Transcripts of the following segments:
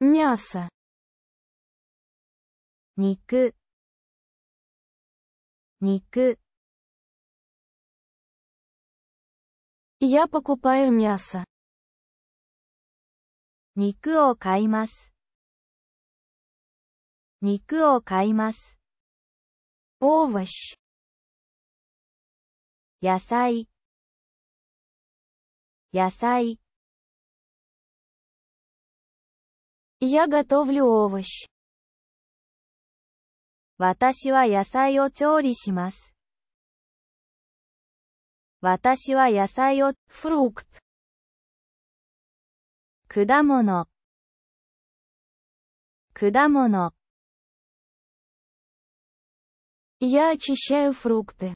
м я с 肉肉 Я покупаю м 肉を買います。肉を買います。おうわし。野菜。野菜。Я готовлю овощ. 私は野菜を調理します。私は野菜を、フルーク果物果物 Я очищаю фрукты.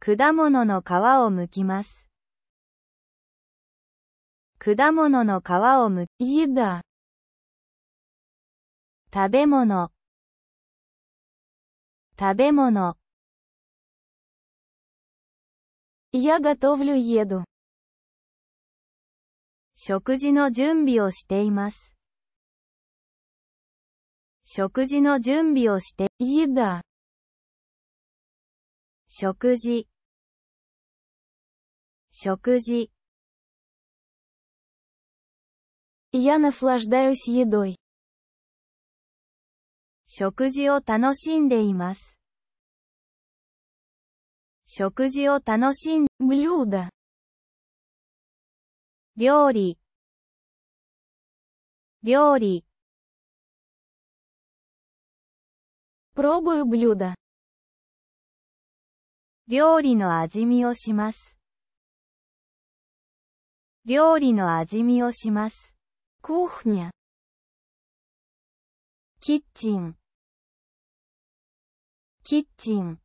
果物の皮を剥きます。果物の皮をむいだ。食べ物食べ物 Я готовлю еду. 食事の準備をしています。食事の準備をして、いだ。食事。食事。Я наслаждаюсь едой. 食事を楽しんでいます。食事を楽しん、блюдо。料理。料理。пробую блюдо。料理の味見をします。料理の味見をします。кухня, китчин, китчин.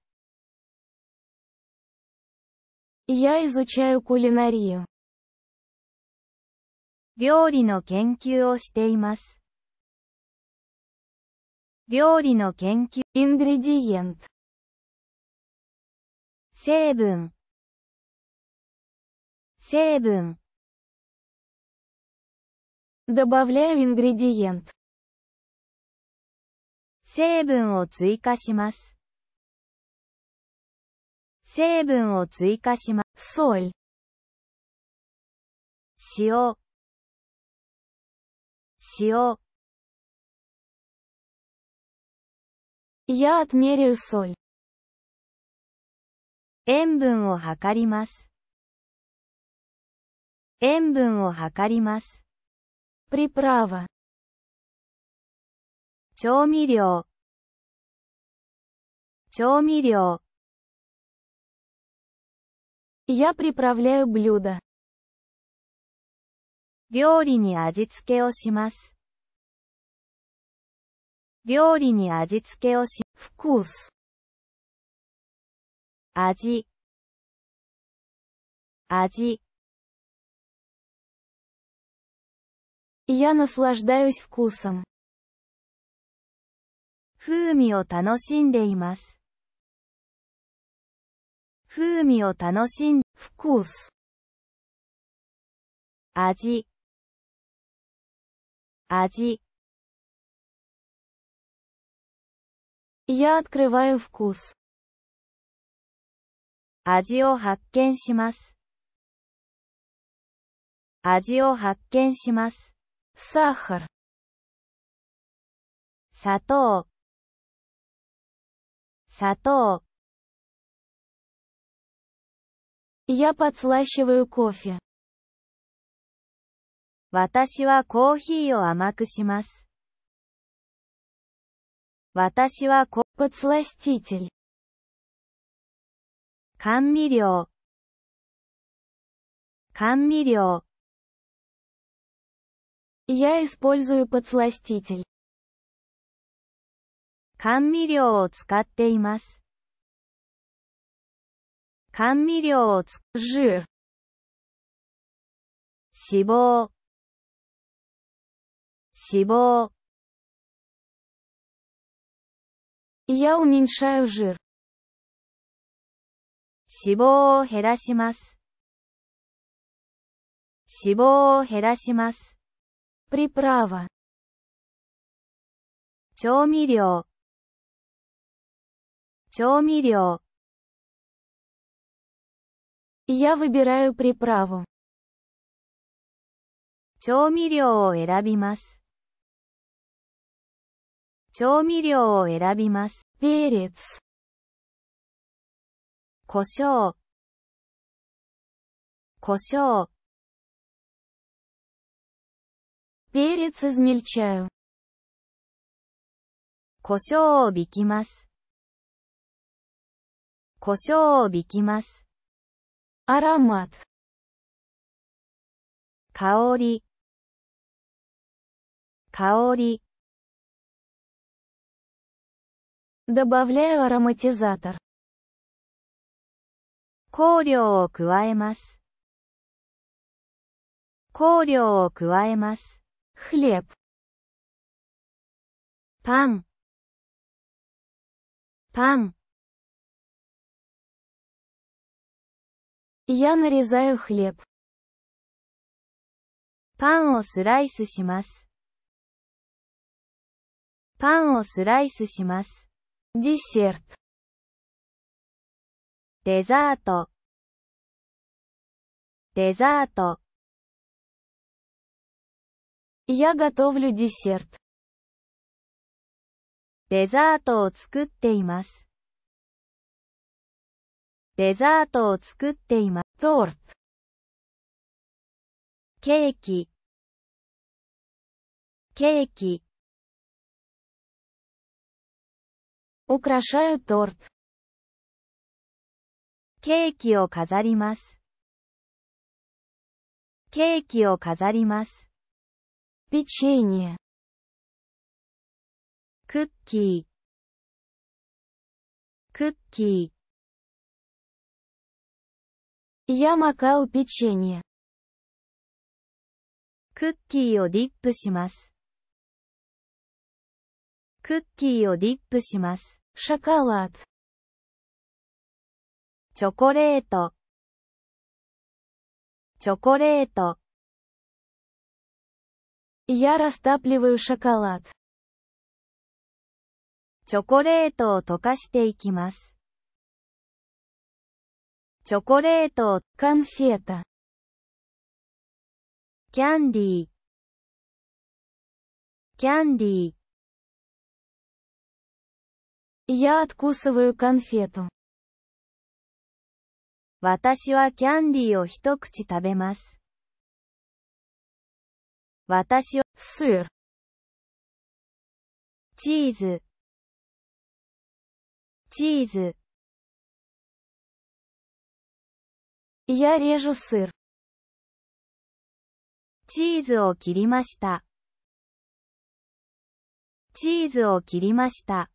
Я изучаю кулинарию. 料理の研究をしています。料理の研究。イングリディエント。成分。成分。Добавляю ингредиент. 成分を追加します。成分を追加します。соль 塩塩 Я отмеряю соль. 塩分を測ります。塩分を測ります。Приправа. 調味料調味料 Я приправляю блюдо. 料理に味付けをします。料理に味付けをし、вкус。味味 и я наслаждаюсь вкусом. 風味を楽しんでいます。風味を楽しん、вкус。味。味。Я открываю вкус. 味を発見します。味を発見します。с а х 砂糖砂糖私はコーヒーを甘くします。私はコーヒーを甘くします。甘味料甘味料いや、с す о л ь з ぽつわ、о д с л а с т и 甘味料を使っています。甘味料をつ、ジュー。脂肪、脂肪。Я уменьшаю ж 脂肪を減らします。脂肪を減らします。п р и 調味料調味料 Я выбираю п р и п 調味料を選びます。調味料を選びます。ビーレツ。胡椒。胡椒。Перец измельчаю. 胡椒をびきます。胡椒をびきます。аромат 香り香り Добавляю ароматизатор 香料を加えます。香料を加えます。хлеб, пан, пан. Я нарезаю хлеб. パンをスライスします。パンをスライスします。ディシェルト。デザート。デザート。Я готовлю десерт. デザートを作っています。デザートを作っています。トールケーキケーキ украшаю торт ケーキを飾ります。ケーキを飾ります。п е ч е н ь クッキー、クッキー。Я макал п е ч е н クッキーをディップします。クッキーをディップします。シャカラト。チョコレート。チョコレート。Я растапливаю шоколад. チョコレートを溶かしていきます。チョコレートを、конфета。キャンディー、キャンディー。Я откусываю конфету. 私はキャンディーを一口食べます。私を、スー。チーズ、チーズ。Я режу сыр. チーズを切りました。チーズを切りました。